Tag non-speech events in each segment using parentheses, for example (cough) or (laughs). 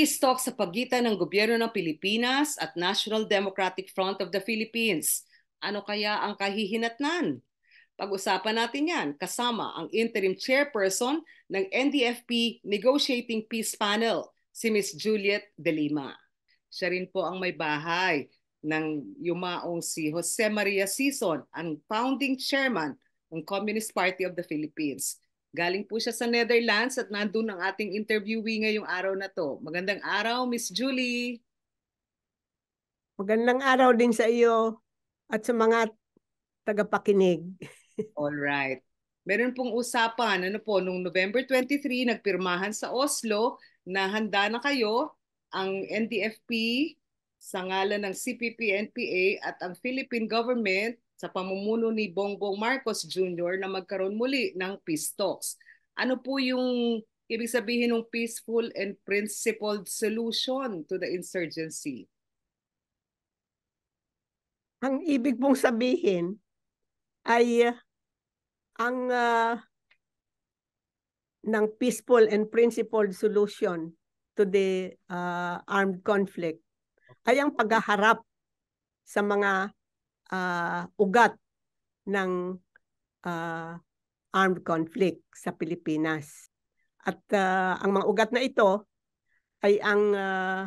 peace talks sa pagitan ng gobyerno ng Pilipinas at National Democratic Front of the Philippines. Ano kaya ang kahihinatnan? Pag-usapan natin yan kasama ang interim chairperson ng NDFP Negotiating Peace Panel, si Ms. Juliet De Lima. Siya rin po ang may bahay ng yumaong si Jose Maria Sison, ang founding chairman ng Communist Party of the Philippines. Galing po siya sa Netherlands at nandun ang ating interviewee ngayong araw na to. Magandang araw, Miss Julie. Magandang araw din sa iyo at sa mga tagapakinig. (laughs) All right. Meron pong usapan, ano po, nung November 23, nagpirmahan sa Oslo na handa na kayo ang NDFP sa ngalan ng CPP-NPA at ang Philippine government sa pamumuno ni Bongbong Marcos Jr. na magkaroon muli ng peace talks. Ano po yung ibig sabihin ng peaceful and principled solution to the insurgency? Ang ibig pong sabihin ay uh, ang uh, ng peaceful and principled solution to the uh, armed conflict ay ang paghaharap sa mga uh, ugat ng uh, armed conflict sa Pilipinas. At uh, ang mga ugat na ito ay ang uh,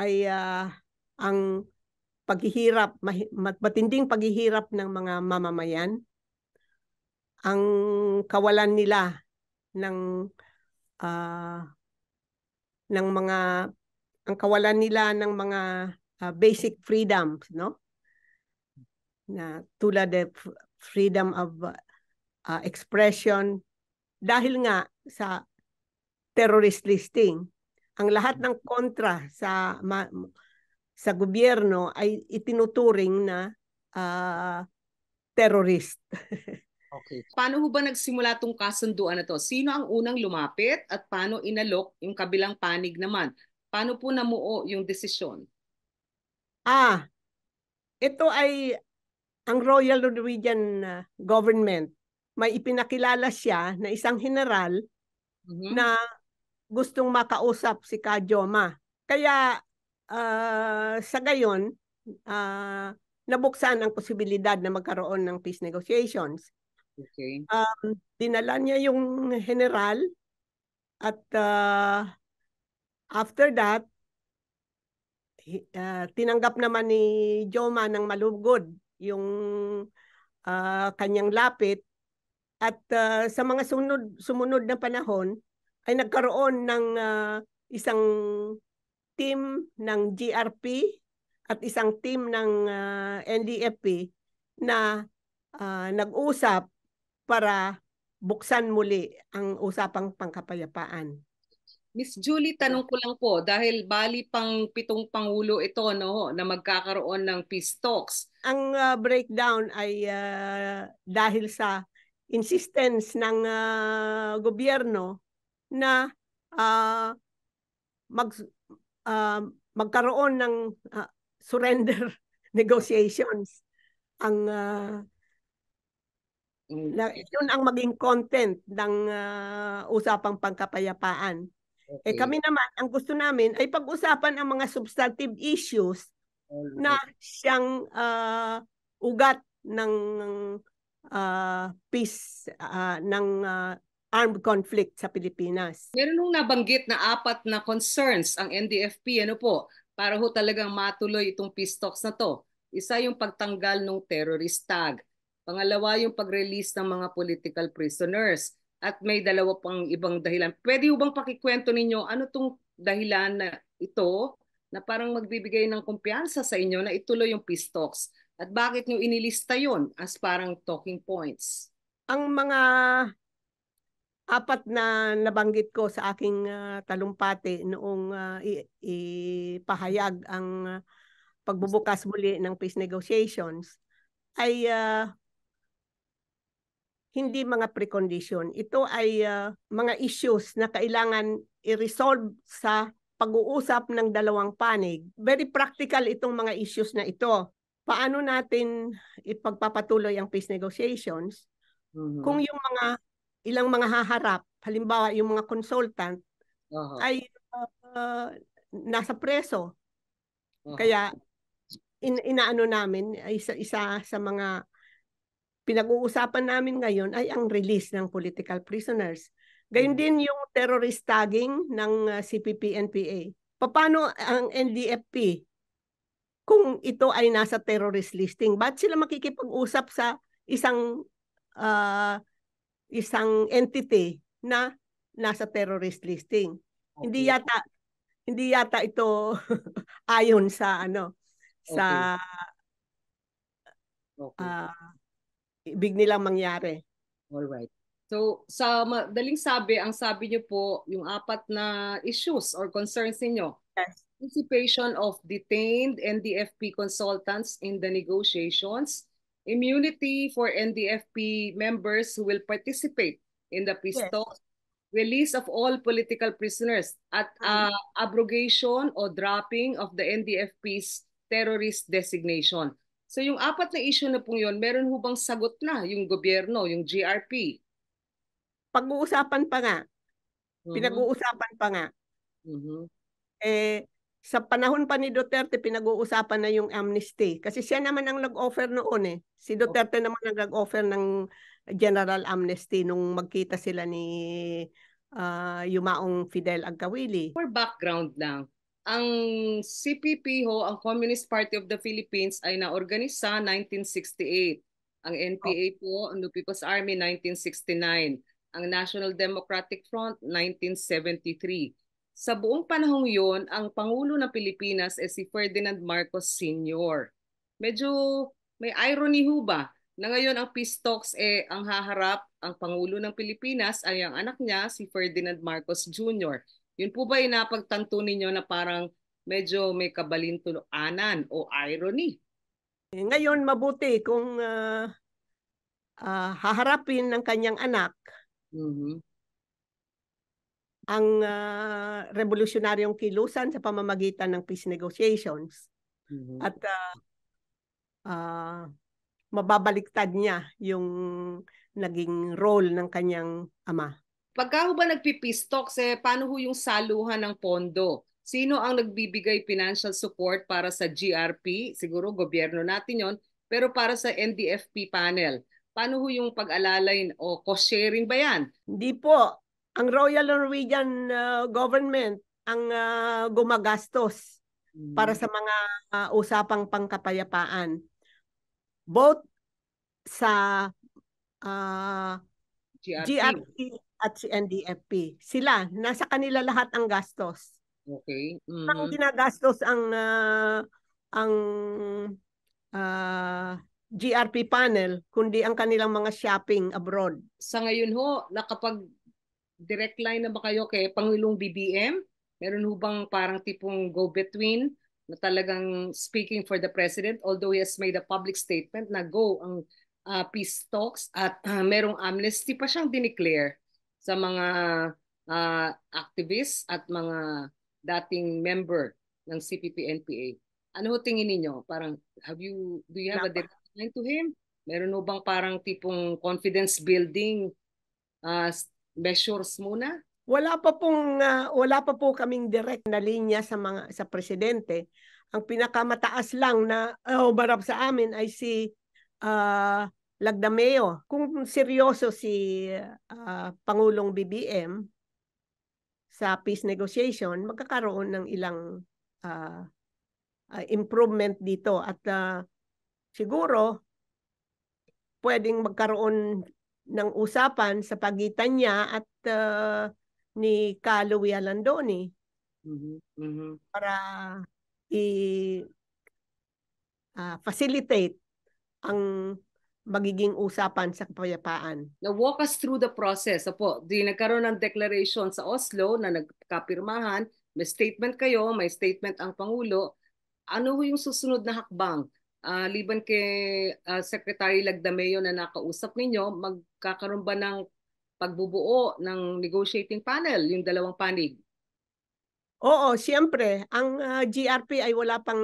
ay uh, ang paghihirap, matinding paghihirap ng mga mamamayan, ang kawalan nila ng uh, ng mga ang kawalan nila ng mga uh, basic freedoms, no? Na tulad ng freedom of uh, expression dahil nga sa terrorist listing, ang lahat ng kontra sa ma, sa gobyerno ay itinuturing na uh, terrorist. (laughs) okay. Paano ho ba nagsimula tong kasunduan na to? Sino ang unang lumapit at paano inalok yung kabilang panig naman? Paano po namuo yung desisyon? Ah, ito ay ang Royal Norwegian ah, government. May ipinakilala siya na isang general mm-hmm. na gustong makausap si Kajoma. Kaya uh, sa gayon, uh, nabuksan ang posibilidad na magkaroon ng peace negotiations. Okay. Um, dinala niya yung general at uh, after that, uh, tinanggap naman ni Joma ng malugod yung uh, kanyang lapit at uh, sa mga sunod sumunod na panahon ay nagkaroon ng uh, isang team ng GRP at isang team ng uh, NDFP na uh, nag-usap para buksan muli ang usapang pangkapayapaan. Miss Julie, tanong ko lang po, dahil bali pang pitong pangulo ito no, na magkakaroon ng peace talks. Ang uh, breakdown ay uh, dahil sa insistence ng uh, gobyerno na uh, mag, uh, magkaroon ng uh, surrender (laughs) negotiations. Ang uh, na, yun ang maging content ng uh, usapang pangkapayapaan. Okay. Eh kami naman, ang gusto namin ay pag-usapan ang mga substantive issues right. na siyang uh, ugat ng uh, peace, uh, ng uh, armed conflict sa Pilipinas. Meron nung nabanggit na apat na concerns ang NDFP, ano po, para ho talagang matuloy itong peace talks na to. Isa yung pagtanggal ng terrorist tag. Pangalawa yung pag-release ng mga political prisoners at may dalawa pang ibang dahilan. Pwede bang pakikwento ninyo ano tong dahilan na ito na parang magbibigay ng kumpiyansa sa inyo na ituloy yung peace talks? At bakit nyo inilista yon as parang talking points? Ang mga apat na nabanggit ko sa aking uh, ah, talumpati noong uh, ipahayag ang uh, pagbubukas muli ng peace negotiations ay uh, hindi mga precondition. Ito ay uh, mga issues na kailangan i-resolve sa pag-uusap ng dalawang panig. Very practical itong mga issues na ito. Paano natin ipagpapatuloy ang peace negotiations mm-hmm. kung yung mga ilang mga haharap, halimbawa yung mga consultant uh-huh. ay uh, nasa preso. Uh-huh. Kaya in, inaano namin isa, isa sa mga pinag-uusapan namin ngayon ay ang release ng political prisoners. Gayun mm. din yung terrorist tagging ng ah, CPP-NPA. Paano ang NDFP kung ito ay nasa terrorist listing? Ba't sila makikipag-usap sa isang uh, isang entity na nasa terrorist listing? Okay. Hindi yata hindi yata ito (laughs) ayon sa ano sa okay. Okay. Uh, ibig nilang mangyari. All right. So, sa madaling sabi, ang sabi niyo po, yung apat na issues or concerns niyo. Yes. Participation of detained NDFP consultants in the negotiations. Immunity for NDFP members who will participate in the PISTO. Yes. Release of all political prisoners at uh, abrogation or dropping of the NDFP's terrorist designation. So yung apat na issue na pong yun, meron ho bang sagot na yung gobyerno, yung GRP? Pag-uusapan pa nga. Mm-hmm. Pinag-uusapan pa nga. Mm-hmm. Eh, sa panahon pa ni Duterte, pinag-uusapan na yung amnesty. Kasi siya naman ang nag-offer noon eh. Si Duterte okay. naman ang nag-offer ng general amnesty nung magkita sila ni uh, Yumaong Fidel Agkawili. For background lang, ang CPP ho, ang Communist Party of the Philippines ay naorganisa 1968. Ang NPA oh. po, ang People's Army 1969. Ang National Democratic Front 1973. Sa buong panahong yon, ang Pangulo ng Pilipinas ay si Ferdinand Marcos Sr. Medyo may irony ho ba na ngayon ang peace talks eh ang haharap ang Pangulo ng Pilipinas ay ang anak niya si Ferdinand Marcos Jr. Yun po ba inapagtanto ninyo na parang medyo may kabalintuanan o irony? Eh, ngayon mabuti kung uh, uh, haharapin ng kanyang anak mm-hmm. ang uh, revolusyonaryong kilusan sa pamamagitan ng peace negotiations mm-hmm. at uh, uh, mababaliktad niya yung naging role ng kanyang ama. Pagka ba nagpipistok, eh, paano ho yung saluhan ng pondo? Sino ang nagbibigay financial support para sa GRP? Siguro gobyerno natin yon. Pero para sa NDFP panel, paano ho yung pag-alalay o cost-sharing ba yan? Hindi po. Ang Royal Norwegian uh, government ang uh, gumagastos hmm. para sa mga uh, usapang pangkapayapaan. Both sa uh, GRP. GRP at si NDFP. Sila, nasa kanila lahat ang gastos. Okay. Mm-hmm. Ang ginagastos ang uh, ang uh, ah, GRP panel kundi ang kanilang mga shopping abroad. Sa ngayon ho, nakapag direct line na ba kayo kay Pangulong BBM? Meron ho bang parang tipong go-between na talagang speaking for the president although he has made a public statement na go ang uh, peace talks at uh, merong amnesty pa siyang dineclare sa mga uh, ah, activists at mga dating member ng CPP-NPA. Ano tingin ninyo? Parang have you do you have Napa. a direct line to him? Meron bang parang tipong confidence building uh, measures muna? Wala pa pong uh, wala pa po kaming direct na linya sa mga sa presidente. Ang pinakamataas lang na oh, eh, barap sa amin ay si uh, Lagdameo, kung seryoso si uh, Pangulong BBM sa peace negotiation, magkakaroon ng ilang uh, uh, improvement dito at uh, siguro pwedeng magkaroon ng usapan sa pagitan niya at uh, ni Kaluwi Alandoni mm-hmm. mm-hmm. para i uh, facilitate ang magiging usapan sa kapayapaan. Now walk us through the process. Apo, di nagkaroon ng declaration sa Oslo na nagkapirmahan, may statement kayo, may statement ang Pangulo. Ano ho yung susunod na hakbang? Uh, liban kay uh, Secretary Lagdameo na nakausap ninyo, magkakaroon ba ng pagbubuo ng negotiating panel, yung dalawang panig? Oo, siyempre. Ang uh, ah, GRP ay wala pang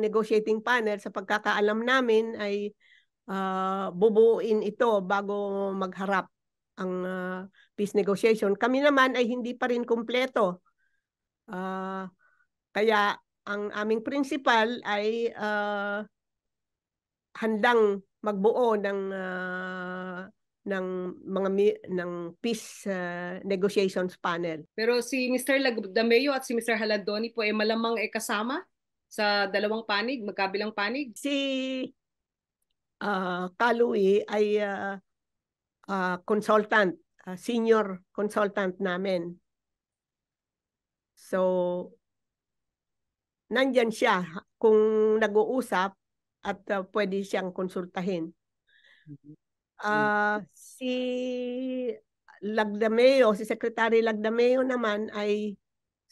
negotiating panel. Sa pagkakaalam namin ay uh, bubuuin ito bago magharap ang uh, peace negotiation. Kami naman ay hindi pa rin kumpleto. Uh, kaya ang aming principal ay uh, handang magbuo ng uh, ng mga ng peace uh, negotiations panel. Pero si Mr. Lagdameo at si Mr. Haladoni po ay malamang ay kasama sa dalawang panig, magkabilang panig. Si uh, ah, Kalui ay uh, uh, consultant, uh, senior consultant namin. So, nandyan siya kung nag-uusap at uh, pwede siyang konsultahin. Uh, si Lagdameo, si Secretary Lagdameo naman ay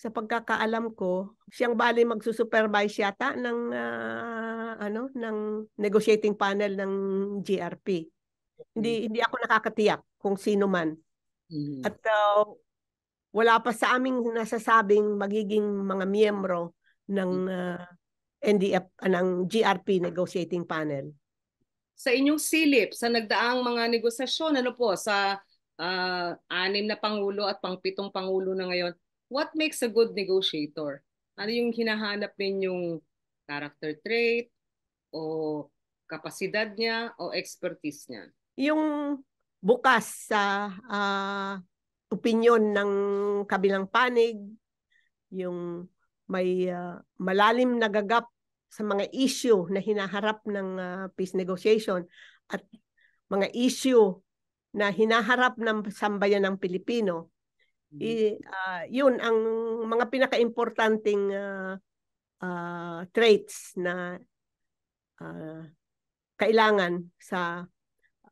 sa pagkakaalam ko, siyang bali magsusupervise yata ng uh, ano ng negotiating panel ng GRP. Hindi mm. hindi ako nakakatiyak kung sino man. Mm. At uh, wala pa sa aming nasasabing magiging mga miyembro ng uh, mm. ah, NDF uh, ng GRP negotiating panel. Sa inyong silip sa nagdaang mga negosasyon ano po sa uh, anim na pangulo at pangpitong pangulo na ngayon, what makes a good negotiator? Ano yung hinahanap ninyong character trait o kapasidad niya o expertise niya? Yung bukas sa uh, ah, opinion ng kabilang panig, yung may uh, malalim na gagap sa mga issue na hinaharap ng uh, peace negotiation at mga issue na hinaharap ng sambayan ng Pilipino Mm. I, uh, yun ang mga pinakaimportanteng importanting uh, uh, ah, traits na uh, kailangan sa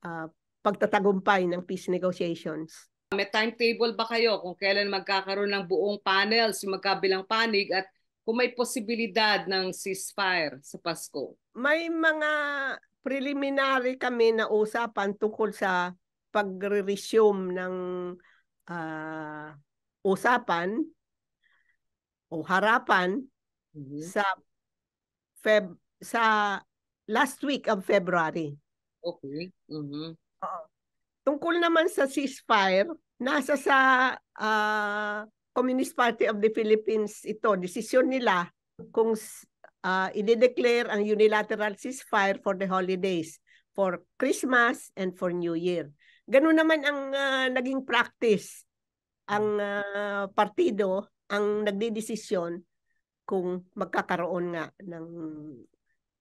uh, pagtatagumpay ng peace negotiations. May timetable ba kayo kung kailan magkakaroon ng buong panel yung magkabilang panig at kung may posibilidad ng ceasefire sa Pasko? May mga preliminary kami na usapan tungkol sa pagre-resume ng uh, usapan o harapan mm-hmm. sa Feb sa last week of February. Okay. Mm-hmm. Uh, tungkol naman sa ceasefire, nasa sa uh, Communist Party of the Philippines ito, desisyon nila kung uh, i-declare ang unilateral ceasefire for the holidays, for Christmas and for New Year. Ganun naman ang uh, naging practice ang uh, partido ang nagdedesisyon kung magkakaroon nga ng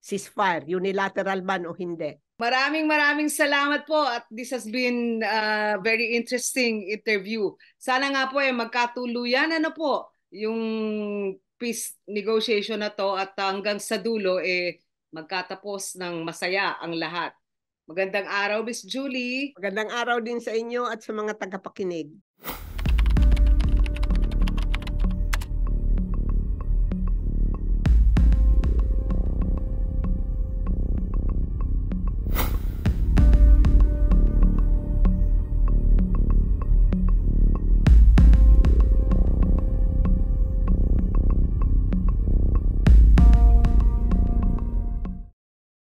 ceasefire, unilateral ban o hindi. Maraming maraming salamat po at this has been a ah, very interesting interview. Sana nga po eh magkatuluyan ano po yung peace negotiation na to at hanggang sa dulo eh magkatapos ng masaya ang lahat. Magandang araw, Miss Julie. Magandang araw din sa inyo at sa mga tagapakinig.